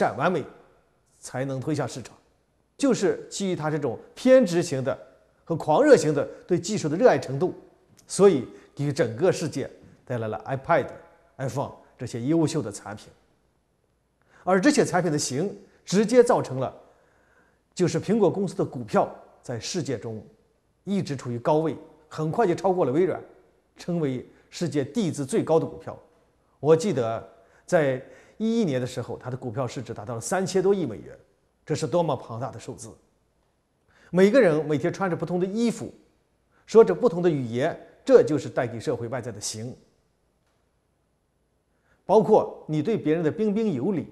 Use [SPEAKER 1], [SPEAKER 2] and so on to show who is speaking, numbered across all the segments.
[SPEAKER 1] 站完美才能推向市场，就是基于他这种偏执型的和狂热型的对技术的热爱程度，所以给整个世界带来了 iPad、iPhone 这些优秀的产品。而这些产品的型直接造成了，就是苹果公司的股票在世界中一直处于高位，很快就超过了微软，成为世界地资最高的股票。我记得在。一一年的时候，它的股票市值达到了三千多亿美元，这是多么庞大的数字！每个人每天穿着不同的衣服，说着不同的语言，这就是带给社会外在的形。包括你对别人的彬彬有礼，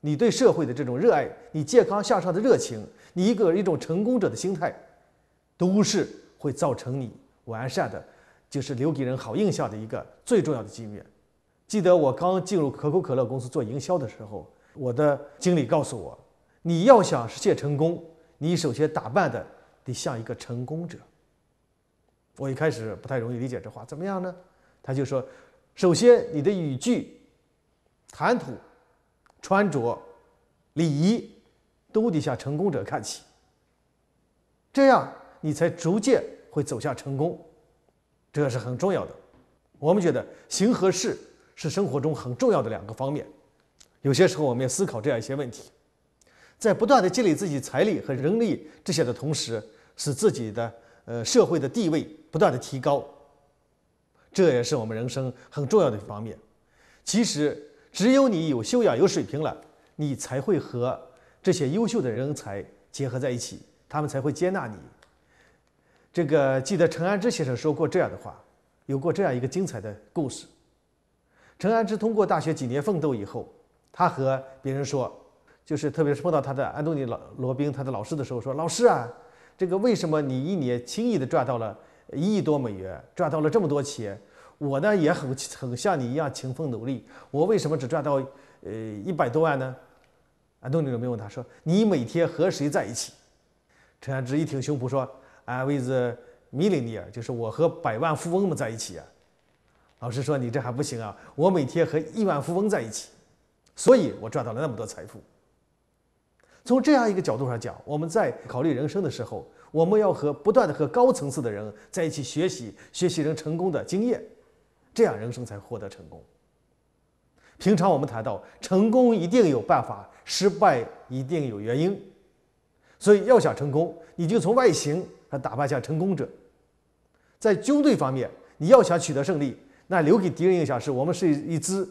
[SPEAKER 1] 你对社会的这种热爱你健康向上的热情，你一个一种成功者的心态，都是会造成你完善的，就是留给人好印象的一个最重要的机缘。记得我刚进入可口可乐公司做营销的时候，我的经理告诉我：“你要想实现成功，你首先打扮的得像一个成功者。”我一开始不太容易理解这话，怎么样呢？他就说：“首先，你的语句、谈吐、穿着、礼仪都得向成功者看齐，这样你才逐渐会走向成功。”这是很重要的。我们觉得行和事。”是生活中很重要的两个方面，有些时候我们要思考这样一些问题，在不断的积累自己财力和人力这些的同时，使自己的呃社会的地位不断的提高，这也是我们人生很重要的一方面。其实，只有你有修养、有水平了，你才会和这些优秀的人才结合在一起，他们才会接纳你。这个记得陈安之先生说过这样的话，有过这样一个精彩的故事。陈安之通过大学几年奋斗以后，他和别人说，就是特别是碰到他的安东尼老罗宾他的老师的时候说：“老师啊，这个为什么你一年轻易的赚到了一亿多美元，赚到了这么多钱？我呢也很很像你一样勤奋努力，我为什么只赚到呃一百多万呢？”安东尼罗宾问他说：“你每天和谁在一起？”陈安之一挺胸脯说：“俺围着 million 就是我和百万富翁们在一起啊。”老师说：“你这还不行啊！我每天和亿万富翁在一起，所以我赚到了那么多财富。从这样一个角度上讲，我们在考虑人生的时候，我们要和不断的和高层次的人在一起学习，学习人成功的经验，这样人生才获得成功。平常我们谈到成功一定有办法，失败一定有原因，所以要想成功，你就从外形来打扮像成功者。在军队方面，你要想取得胜利。”那留给敌人印象是我们是一支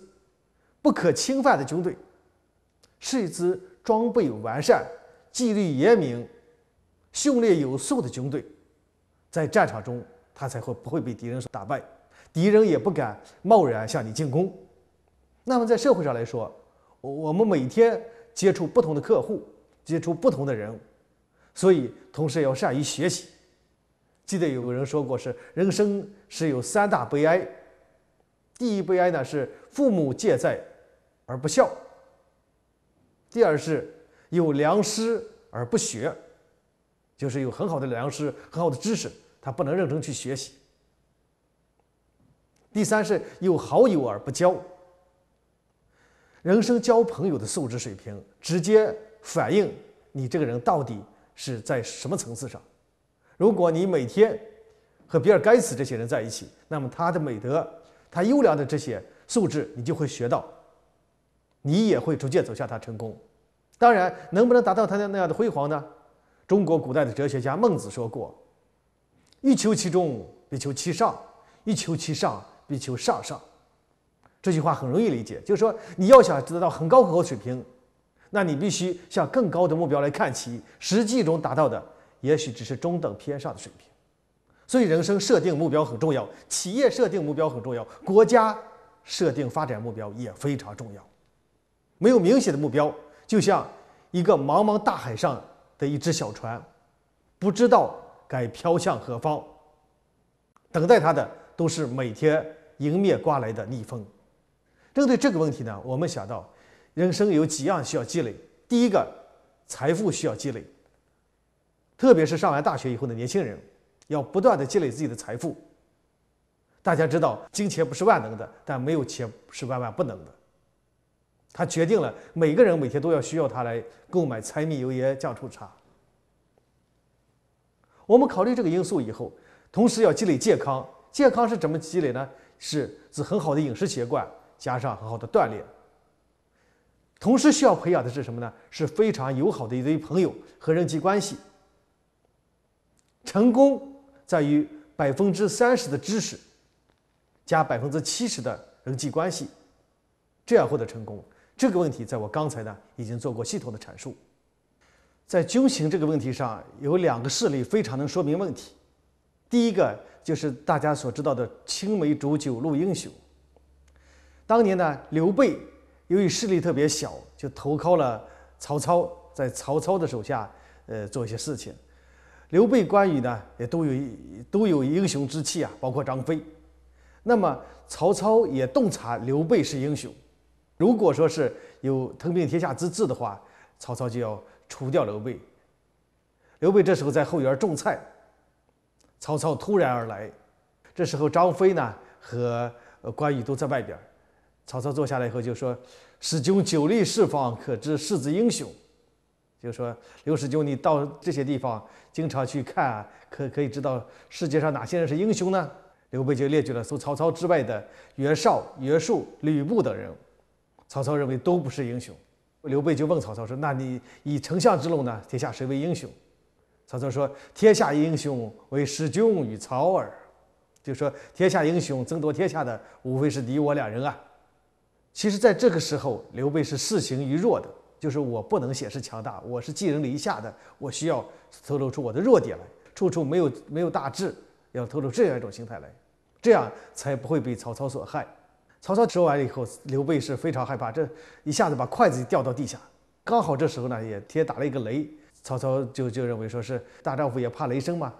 [SPEAKER 1] 不可侵犯的军队，是一支装备完善、纪律严明、训练有素的军队，在战场中他才会不会被敌人所打败，敌人也不敢贸然向你进攻。那么在社会上来说，我们每天接触不同的客户，接触不同的人物，所以同时要善于学习。记得有个人说过，是人生是有三大悲哀。第一悲哀呢是父母借债而不孝；第二是有良师而不学，就是有很好的良师、很好的知识，他不能认真去学习；第三是有好友而不交。人生交朋友的素质水平，直接反映你这个人到底是在什么层次上。如果你每天和比尔·盖茨这些人在一起，那么他的美德。他优良的这些素质，你就会学到，你也会逐渐走向他成功。当然，能不能达到他的那样的辉煌呢？中国古代的哲学家孟子说过：“欲求其中，必求其上；欲求其上，必求上上。”这句话很容易理解，就是说，你要想得到很高很高的水平，那你必须向更高的目标来看齐。实际中达到的，也许只是中等偏上的水平。所以，人生设定目标很重要，企业设定目标很重要，国家设定发展目标也非常重要。没有明显的目标，就像一个茫茫大海上的一只小船，不知道该飘向何方。等待他的都是每天迎面刮来的逆风。针对这个问题呢，我们想到，人生有几样需要积累。第一个，财富需要积累，特别是上完大学以后的年轻人。要不断的积累自己的财富。大家知道，金钱不是万能的，但没有钱是万万不能的。它决定了每个人每天都要需要它来购买柴米油盐酱醋茶。我们考虑这个因素以后，同时要积累健康。健康是怎么积累呢？是指很好的饮食习惯，加上很好的锻炼。同时需要培养的是什么呢？是非常友好的一堆朋友和人际关系。成功。在于百分之三十的知识，加百分之七十的人际关系，这样获得成功。这个问题在我刚才呢已经做过系统的阐述。在军情这个问题上，有两个事例非常能说明问题。第一个就是大家所知道的“青梅煮酒论英雄”。当年呢，刘备由于势力特别小，就投靠了曹操，在曹操的手下呃做一些事情。刘备、关羽呢，也都有都有英雄之气啊，包括张飞。那么曹操也洞察刘备是英雄。如果说是有吞并天下之志的话，曹操就要除掉刘备。刘备这时候在后园种菜，曹操突然而来。这时候张飞呢和关羽都在外边。曹操坐下来以后就说：“使君久立四方，可知世子英雄。”就说刘师君，你到这些地方经常去看，可可以知道世界上哪些人是英雄呢？刘备就列举了，除曹操之外的袁绍、袁术、吕布等人。曹操认为都不是英雄。刘备就问曹操说：“那你以丞相之路呢，天下谁为英雄？”曹操说：“天下英雄为使君与曹耳。”就说天下英雄争夺天下的，无非是你我两人啊。其实，在这个时候，刘备是势穷于弱的。就是我不能显示强大，我是寄人篱下的，我需要透露出我的弱点来，处处没有没有大志，要透露这样一种心态来，这样才不会被曹操所害。曹操说完了以后，刘备是非常害怕，这一下子把筷子掉到地下。刚好这时候呢，也天打了一个雷，曹操就就认为说是大丈夫也怕雷声嘛。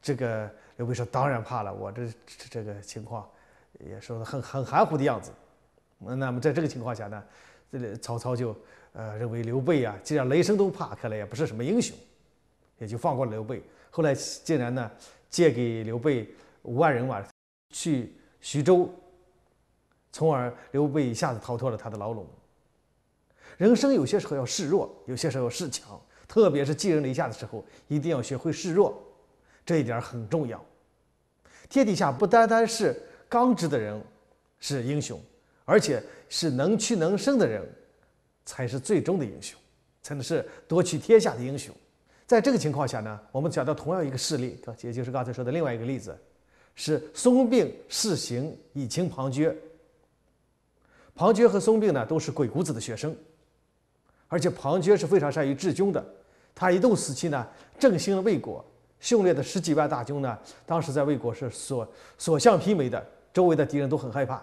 [SPEAKER 1] 这个刘备说当然怕了，我这这个情况也说的很很含糊的样子。那么在这个情况下呢，这里曹操就。呃，认为刘备啊，既然雷声都怕，看来也不是什么英雄，也就放过了刘备。后来竟然呢，借给刘备五万人马去徐州，从而刘备一下子逃脱了他的牢笼。人生有些时候要示弱，有些时候要示强，特别是寄人篱下的时候，一定要学会示弱，这一点很重要。天底下不单单是刚直的人是英雄，而且是能屈能伸的人。才是最终的英雄，才能是夺取天下的英雄。在这个情况下呢，我们讲到同样一个事例，也就是刚才说的另外一个例子，是孙膑试行以清庞涓。庞涓和孙膑呢，都是鬼谷子的学生，而且庞涓是非常善于治军的。他一度时期呢，振兴了魏国，训练的十几万大军呢，当时在魏国是所所向披靡的，周围的敌人都很害怕。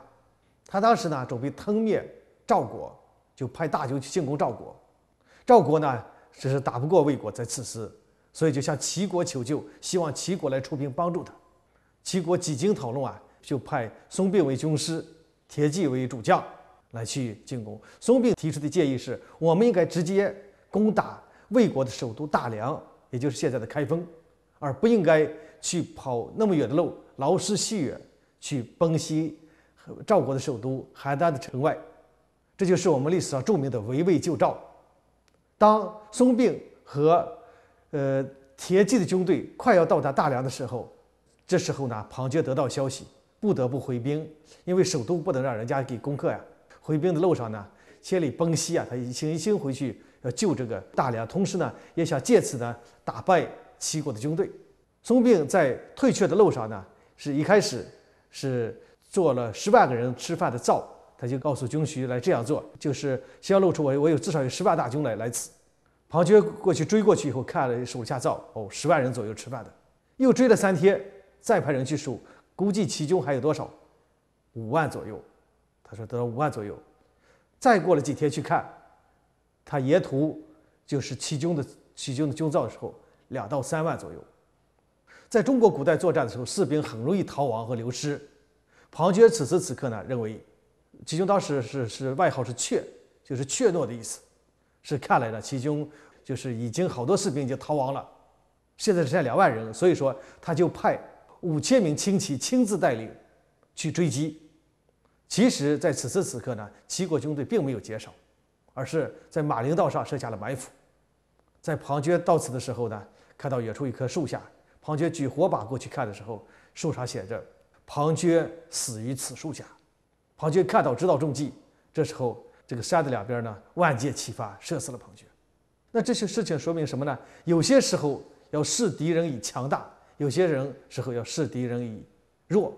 [SPEAKER 1] 他当时呢，准备吞灭赵国。就派大军去进攻赵国，赵国呢，只是打不过魏国，在此时，所以就向齐国求救，希望齐国来出兵帮助他。齐国几经讨论啊，就派孙膑为军师，田忌为主将来去进攻。孙膑提出的建议是：我们应该直接攻打魏国的首都大梁，也就是现在的开封，而不应该去跑那么远的路，劳师细远去奔袭赵国的首都邯郸的城外。这就是我们历史上著名的围魏救赵。当孙膑和呃田忌的军队快要到达大梁的时候，这时候呢，庞涓得到消息，不得不回兵，因为首都不能让人家给攻克呀。回兵的路上呢，千里奔袭啊，他一心一心回去要救这个大梁，同时呢，也想借此呢打败齐国的军队。孙膑在退却的路上呢，是一开始是做了十万个人吃饭的灶。他就告诉军需来这样做，就是先露出我，我有至少有十万大军来来此。庞涓过去追过去以后，看了手下灶，哦，十万人左右吃饭的。又追了三天，再派人去数，估计齐军还有多少？五万左右。他说得了五万左右。再过了几天去看，他沿途就是齐军的齐军的军灶的时候，两到三万左右。在中国古代作战的时候，士兵很容易逃亡和流失。庞涓此时此刻呢，认为。齐军当时是是外号是怯，就是怯懦的意思。是看来呢，齐军就是已经好多士兵已经逃亡了，现在只剩两万人，所以说他就派五千名轻骑亲自带领去追击。其实，在此时此刻呢，齐国军队并没有减少，而是在马陵道上设下了埋伏。在庞涓到此的时候呢，看到远处一棵树下，庞涓举火把过去看的时候，树上写着“庞涓死于此树下”。庞涓看到知道中计，这时候这个山的两边呢万箭齐发，射死了庞涓。那这些事情说明什么呢？有些时候要视敌人以强大，有些人时候要视敌人以弱，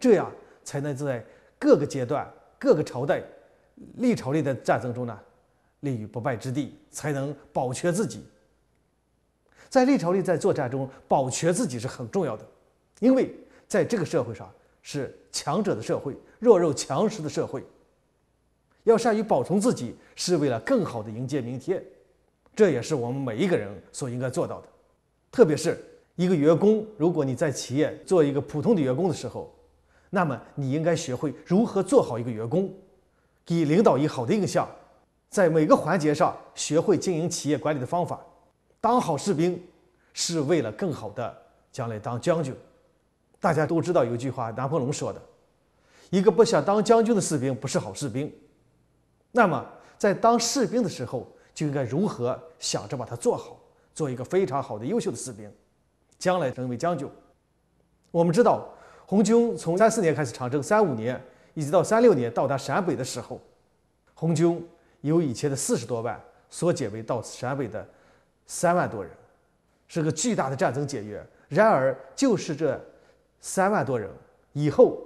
[SPEAKER 1] 这样才能在各个阶段、各个朝代、历朝历代战争中呢立于不败之地，才能保全自己。在历朝历代作战中，保全自己是很重要的，因为在这个社会上是强者的社会。弱肉强食的社会，要善于保存自己，是为了更好的迎接明天。这也是我们每一个人所应该做到的。特别是一个员工，如果你在企业做一个普通的员工的时候，那么你应该学会如何做好一个员工，给领导一个好的印象，在每个环节上学会经营企业管理的方法。当好士兵是为了更好的将来当将军。大家都知道有句话，拿破仑说的。一个不想当将军的士兵不是好士兵，那么在当士兵的时候就应该如何想着把它做好，做一个非常好的优秀的士兵，将来成为将军。我们知道，红军从三四年开始长征，三五年一直到三六年到达陕北的时候，红军由以前的四十多万缩减为到陕北的三万多人，是个巨大的战争减约。然而，就是这三万多人以后。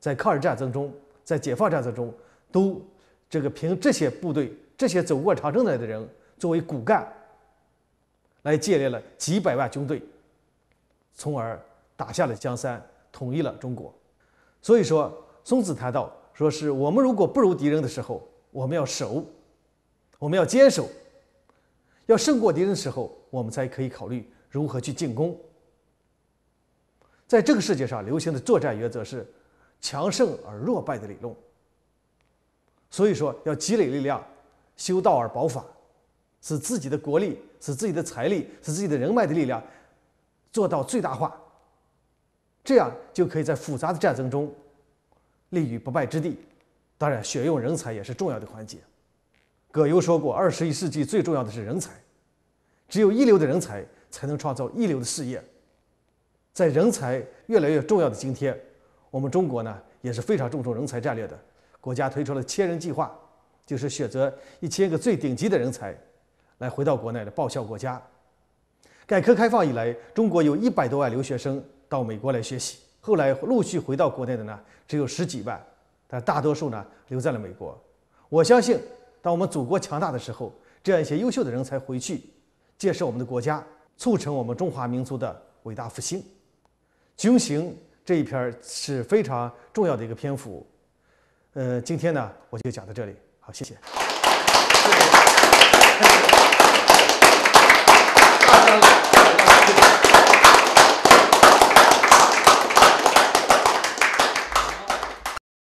[SPEAKER 1] 在抗日战争中，在解放战争中，都这个凭这些部队、这些走过长征来的人作为骨干，来建立了几百万军队，从而打下了江山，统一了中国。所以说，孙子谈到说是我们如果不如敌人的时候，我们要守，我们要坚守；要胜过敌人的时候，我们才可以考虑如何去进攻。在这个世界上流行的作战原则是。强盛而弱败的理论，所以说要积累力量，修道而保法，使自己的国力、使自己的财力、使自己的人脉的力量做到最大化，这样就可以在复杂的战争中立于不败之地。当然，选用人才也是重要的环节。葛优说过：“二十一世纪最重要的是人才，只有一流的人才才能创造一流的事业。”在人才越来越重要的今天。我们中国呢也是非常注重人才战略的，国家推出了千人计划，就是选择一千个最顶级的人才，来回到国内来报效国家。改革开放以来，中国有一百多万留学生到美国来学习，后来陆续回到国内的呢只有十几万，但大多数呢留在了美国。我相信，当我们祖国强大的时候，这样一些优秀的人才回去，建设我们的国家，促成我们中华民族的伟大复兴，军行。这一篇是非常重要的一个篇幅，呃，今天呢我就讲到这里，好，谢谢。